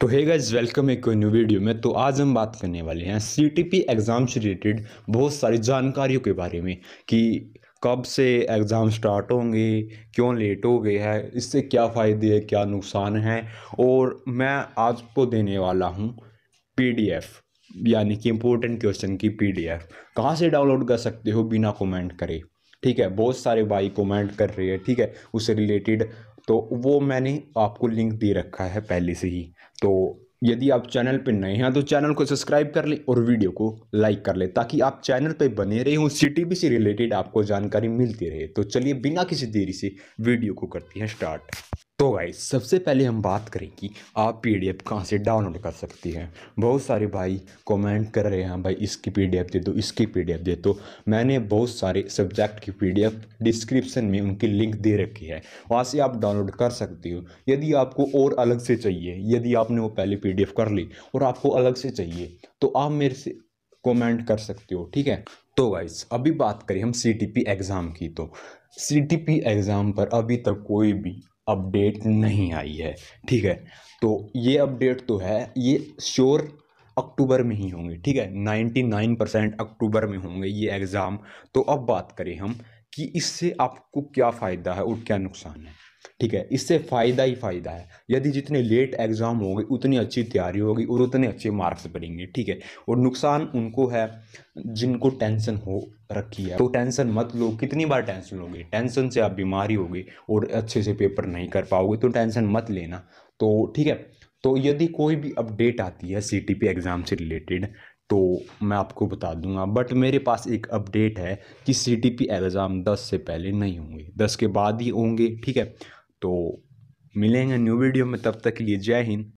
तो hey guys welcome एक new video में तो आज हम बात करने वाले हैं सी टी पी एग्ज़ाम से रिलेटेड बहुत सारी जानकारियों के बारे में कि कब से एग्ज़ाम स्टार्ट होंगे क्यों लेट हो गए हैं इससे क्या फ़ायदे हैं क्या नुकसान है और मैं आज को देने वाला हूँ पी डी एफ़ यानी कि इम्पोर्टेंट क्वेश्चन की पी डी एफ़ कहाँ से डाउनलोड कर सकते हो बिना कमेंट करे ठीक है बहुत सारे भाई कमेंट कर रहे हैं ठीक है उससे रिलेटेड तो वो मैंने आपको लिंक दे रखा है पहले से ही तो यदि आप चैनल पर नए हैं तो चैनल को सब्सक्राइब कर लें और वीडियो को लाइक कर लें ताकि आप चैनल पर बने रहे हो सी से रिलेटेड आपको जानकारी मिलती रहे तो चलिए बिना किसी देरी से वीडियो को करती हैं स्टार्ट तो भाई सबसे पहले हम बात करें कि आप पी डी एफ कहाँ से डाउनलोड कर सकती हैं बहुत सारे भाई कमेंट कर रहे हैं भाई इसकी पी डी एफ दे दो इसकी पी डी एफ दे दो मैंने बहुत सारे सब्जेक्ट की पी डी एफ डिस्क्रिप्सन में उनकी लिंक दे रखी है वहाँ से आप डाउनलोड कर सकती हो यदि आपको और अलग से चाहिए यदि आपने वो पहले पी डी एफ कर ली और आपको अलग से चाहिए तो आप मेरे से कमेंट कर सकते हो ठीक है तो वाइज अभी बात करें हम सी टी पी एग्ज़ाम की तो सी टी पी एग्ज़ाम पर अभी तक कोई भी अपडेट नहीं आई है ठीक है तो ये अपडेट तो है ये श्योर अक्टूबर में ही होंगे ठीक है नाइन्टी नाइन परसेंट अक्टूबर में होंगे ये एग्ज़ाम तो अब बात करें हम कि इससे आपको क्या फ़ायदा है और क्या नुकसान है ठीक है इससे फ़ायदा ही फ़ायदा है यदि जितने लेट एग्ज़ाम होंगे उतनी अच्छी तैयारी होगी और उतने अच्छे मार्क्स बनेंगे ठीक है और नुकसान उनको है जिनको टेंशन हो रखी है तो टेंशन मत लो कितनी बार टेंशन लोगे टेंशन से आप बीमारी होगी और अच्छे से पेपर नहीं कर पाओगे तो टेंशन मत लेना तो ठीक है तो यदि कोई भी अपडेट आती है सी एग्ज़ाम से रिलेटेड तो मैं आपको बता दूंगा बट मेरे पास एक अपडेट है कि सी टी पी एग्ज़ाम दस से पहले नहीं होंगे दस के बाद ही होंगे ठीक है तो मिलेंगे न्यू वीडियो में तब तक के लिए जय हिंद